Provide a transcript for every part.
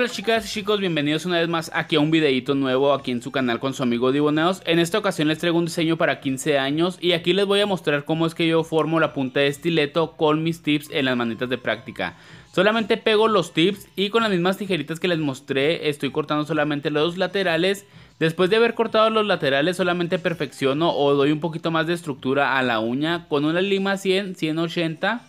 Hola chicas y chicos, bienvenidos una vez más aquí a un videito nuevo aquí en su canal con su amigo Diboneos. En esta ocasión les traigo un diseño para 15 años y aquí les voy a mostrar cómo es que yo formo la punta de estileto con mis tips en las manitas de práctica. Solamente pego los tips y con las mismas tijeritas que les mostré estoy cortando solamente los laterales. Después de haber cortado los laterales solamente perfecciono o doy un poquito más de estructura a la uña con una lima 100, 180,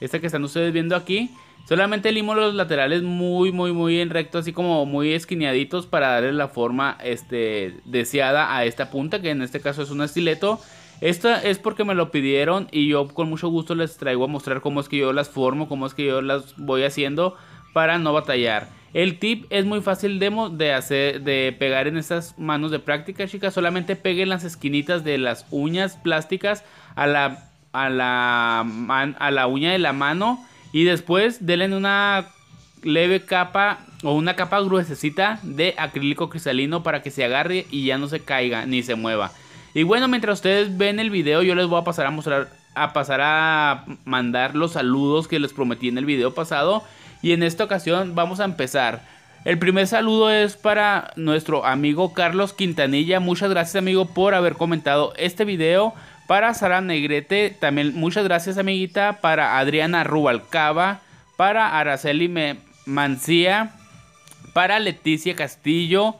esta que están ustedes viendo aquí. Solamente limo los laterales muy, muy, muy en recto, así como muy esquineaditos para darle la forma este, deseada a esta punta, que en este caso es un estileto. Esto es porque me lo pidieron y yo con mucho gusto les traigo a mostrar cómo es que yo las formo, cómo es que yo las voy haciendo para no batallar. El tip es muy fácil demo de hacer, de pegar en estas manos de práctica, chicas. Solamente peguen las esquinitas de las uñas plásticas a la, a la, a la uña de la mano y después denle una leve capa o una capa gruesecita de acrílico cristalino para que se agarre y ya no se caiga ni se mueva. Y bueno, mientras ustedes ven el video, yo les voy a pasar a mostrar, a pasar a mandar los saludos que les prometí en el video pasado. Y en esta ocasión vamos a empezar. El primer saludo es para nuestro amigo Carlos Quintanilla. Muchas gracias amigo por haber comentado este video. Para Sara Negrete, también muchas gracias, amiguita. Para Adriana Rubalcaba. Para Araceli Mancía. Para Leticia Castillo.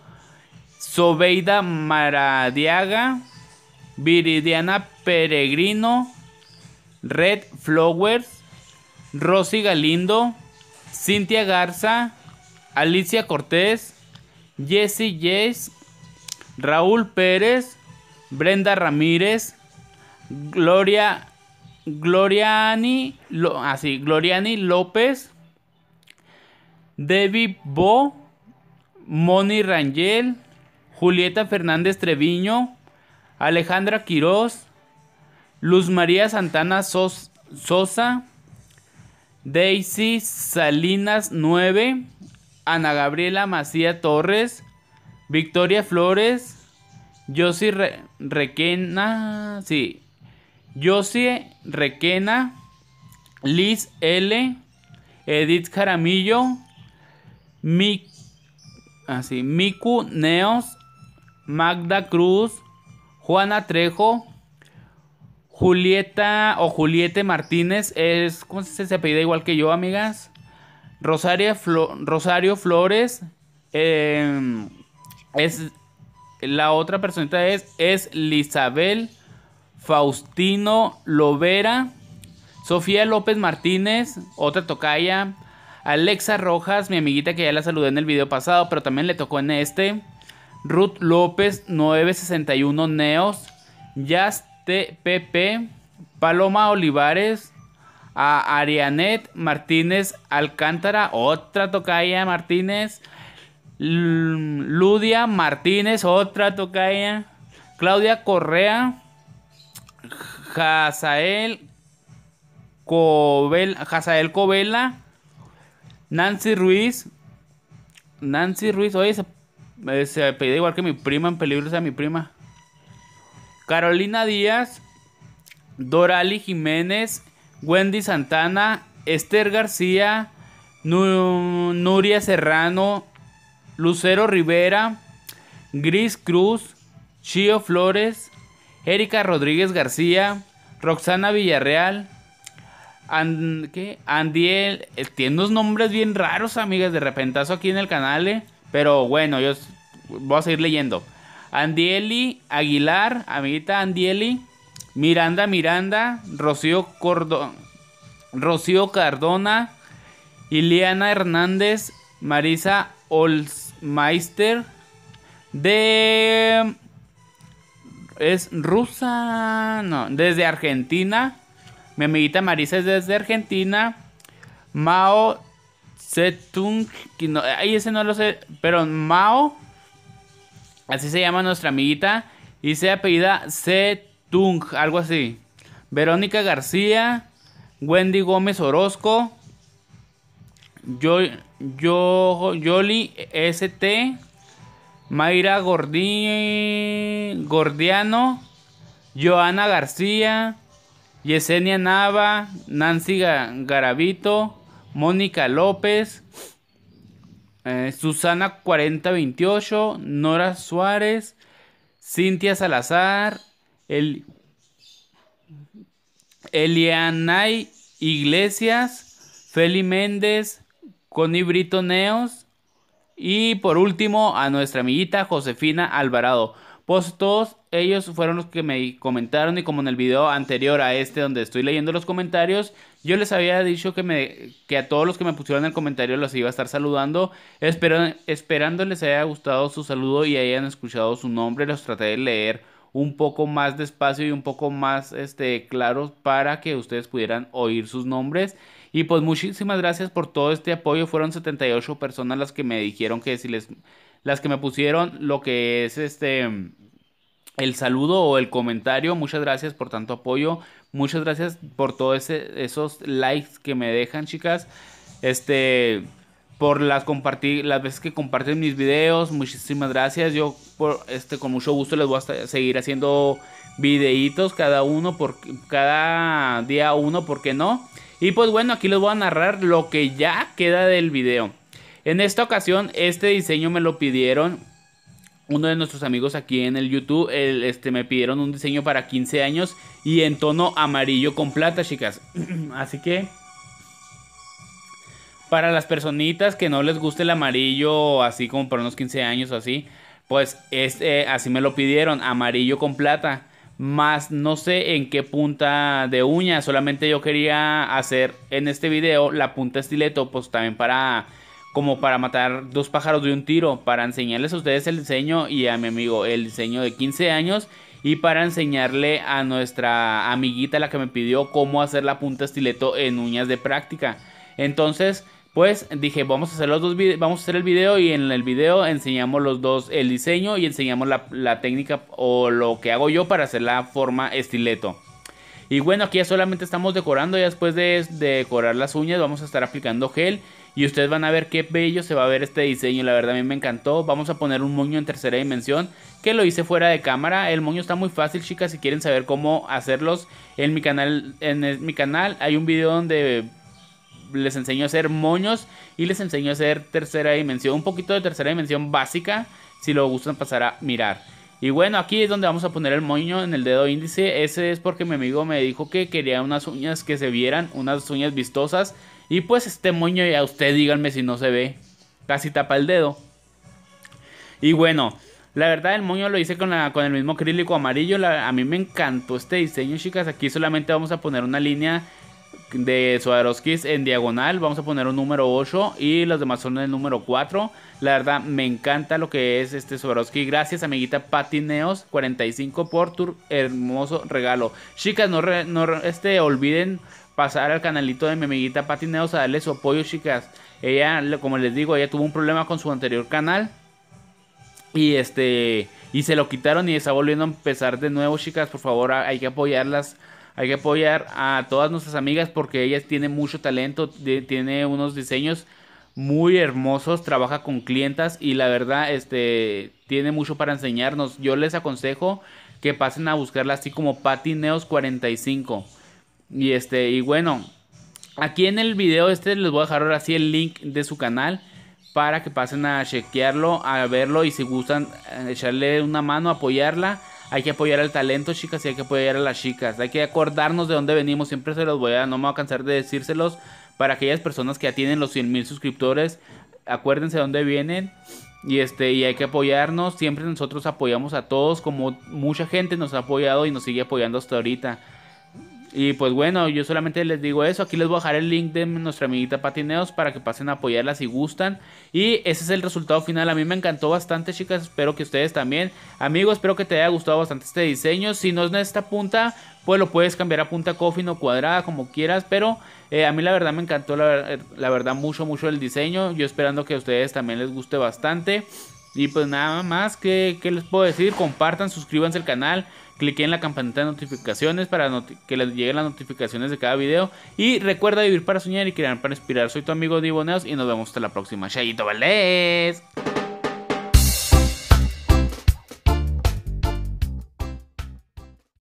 Sobeida Maradiaga. Viridiana Peregrino. Red Flowers. Rosy Galindo. Cintia Garza. Alicia Cortés. Jesse Yes. Raúl Pérez. Brenda Ramírez. Gloria Gloriani, lo, así, ah, Gloriani López, Debbie Bo, Moni Rangel, Julieta Fernández Treviño, Alejandra Quiroz Luz María Santana Sosa, Daisy Salinas 9, Ana Gabriela Macía Torres, Victoria Flores, Josie Requena, sí, Josie Requena, Liz L, Edith Jaramillo, así, ah, Miku Neos, Magda Cruz, Juana Trejo, Julieta o Juliete Martínez, es, ¿cómo se, dice se apellido igual que yo, amigas? Rosario Flores, em, es, la otra personita es, es Lisabel. Faustino Lovera, Sofía López Martínez, otra tocaya, Alexa Rojas, mi amiguita que ya la saludé en el video pasado, pero también le tocó en este, Ruth López 961 Neos, Yaste TPP, Paloma Olivares, Arianet Martínez Alcántara, otra tocaya Martínez, Ludia Martínez, otra tocaya, Claudia Correa, Hazael Covela, Hazael Covela, Nancy Ruiz. Nancy Ruiz, oye, se, eh, se apellida igual que mi prima, en peligro sea mi prima. Carolina Díaz, Dorali Jiménez, Wendy Santana, Esther García, Nuria Serrano, Lucero Rivera, Gris Cruz, Chio Flores, Erika Rodríguez García, Roxana Villarreal, ¿qué? Andiel, eh, tiene unos nombres bien raros, amigas, de repentazo aquí en el canal, eh. pero bueno, yo voy a seguir leyendo. Andieli Aguilar, amiguita Andieli, Miranda Miranda, Rocío Rocío Cardona, Iliana Hernández, Marisa Olsmeister, de es rusa, no, desde Argentina. Mi amiguita Marisa es desde Argentina. Mao Zetung. no, ahí ese no lo sé, pero Mao, así se llama nuestra amiguita, y se apellida Zetung. algo así. Verónica García, Wendy Gómez Orozco, Yo, Yo, Yoli ST, Mayra Gordiano, Joana García, Yesenia Nava, Nancy Garavito, Mónica López, eh, Susana 4028, Nora Suárez, Cintia Salazar, El, Elianay Iglesias, Feli Méndez, Connie Brito Neos, y por último, a nuestra amiguita Josefina Alvarado. Pues todos ellos fueron los que me comentaron y como en el video anterior a este donde estoy leyendo los comentarios, yo les había dicho que, me, que a todos los que me pusieron el comentario los iba a estar saludando, esperando les haya gustado su saludo y hayan escuchado su nombre, los traté de leer un poco más despacio y un poco más este, claros para que ustedes pudieran oír sus nombres. Y pues muchísimas gracias por todo este apoyo. Fueron 78 personas las que me dijeron que si les... Las que me pusieron lo que es este... El saludo o el comentario. Muchas gracias por tanto apoyo. Muchas gracias por todos esos likes que me dejan, chicas. Este por las compartir las veces que comparten mis videos muchísimas gracias yo por este con mucho gusto les voy a seguir haciendo videitos cada uno por cada día uno por qué no y pues bueno, aquí les voy a narrar lo que ya queda del video. En esta ocasión, este diseño me lo pidieron uno de nuestros amigos aquí en el YouTube. El, este, me pidieron un diseño para 15 años y en tono amarillo con plata, chicas. Así que... Para las personitas que no les guste el amarillo, así como para unos 15 años o así, pues este, así me lo pidieron, amarillo con plata. Más no sé en qué punta de uña. Solamente yo quería hacer en este video la punta estileto. Pues también para como para matar dos pájaros de un tiro, para enseñarles a ustedes el diseño y a mi amigo el diseño de 15 años y para enseñarle a nuestra amiguita la que me pidió cómo hacer la punta estileto en uñas de práctica. Entonces, pues dije, vamos a hacer los dos vamos a hacer el video y en el video enseñamos los dos el diseño y enseñamos la, técnica o lo que hago yo para hacer la forma estileto. Y bueno, aquí ya solamente estamos decorando, ya después de, decorar las uñas vamos a estar aplicando gel y ustedes van a ver qué bello se va a ver este diseño, la verdad a mí me encantó. Vamos a poner un moño en tercera dimensión que lo hice fuera de cámara. El moño está muy fácil, chicas, si quieren saber cómo hacerlos en mi canal en mi canal hay un video donde les enseño a hacer moños y les enseño a hacer tercera dimensión, un poquito de tercera dimensión básica, si lo gustan pasar a mirar. Y bueno, aquí es donde vamos a poner el moño en el dedo índice. Ese es porque mi amigo me dijo que quería unas uñas que se vieran, unas uñas vistosas. Y pues este moño, ya usted díganme si no se ve, casi tapa el dedo. Y bueno, la verdad, el moño lo hice con, la, con el mismo acrílico amarillo. a mí me encantó este diseño, chicas. Aquí solamente vamos a poner una línea de Swarovski en diagonal. Vamos a poner un número 8 y los demás son el número 4. La verdad, me encanta lo que es este Swarovski. Gracias, amiguita Patineos 45 por tu hermoso regalo. Chicas, no, este, olviden pasar al canalito de mi amiguita Patineos a darle su apoyo, chicas. Ella, como les digo, ella tuvo un problema con su anterior canal. Y este. Y se lo quitaron y está volviendo a empezar de nuevo, chicas. Por favor, hay que apoyarlas hay que apoyar a todas nuestras amigas porque ellas tienen mucho talento, tiene unos diseños muy hermosos, trabaja con clientas y la verdad este tiene mucho para enseñarnos. Yo les aconsejo que pasen a buscarla así como Patineos 45. Y este y bueno, aquí en el video este les voy a dejar ahora sí el link de su canal para que pasen a chequearlo, a verlo y si gustan eh, echarle una mano, apoyarla hay que apoyar al talento, chicas, y hay que apoyar a las chicas. Hay que acordarnos de dónde venimos. Siempre se los voy a, no me voy a cansar de decírselos. Para aquellas personas que ya tienen los 100 mil suscriptores, acuérdense de dónde vienen. Y, este, y hay que apoyarnos. Siempre nosotros apoyamos a todos, como mucha gente nos ha apoyado y nos sigue apoyando hasta ahorita. Y pues bueno, yo solamente les digo eso. Aquí les voy a dejar el link de nuestra amiguita Patineos para que pasen a apoyarla si gustan. Y ese es el resultado final. A mí me encantó bastante, chicas. Espero que ustedes también. Amigos, espero que te haya gustado bastante este diseño. Si no es de esta punta, pues lo puedes cambiar a punta coffin o cuadrada, como quieras. Pero eh, a mí la verdad me encantó, la, verdad, mucho, mucho el diseño. Yo esperando que a ustedes también les guste bastante. Y pues nada más, que qué les puedo decir? Compartan, suscríbanse al canal, cliquen la campanita de notificaciones para que les lleguen las notificaciones de cada video. Y recuerda vivir para soñar y crear para inspirar. Soy tu amigo Diboneos y nos vemos hasta la próxima. Chayito Valdés.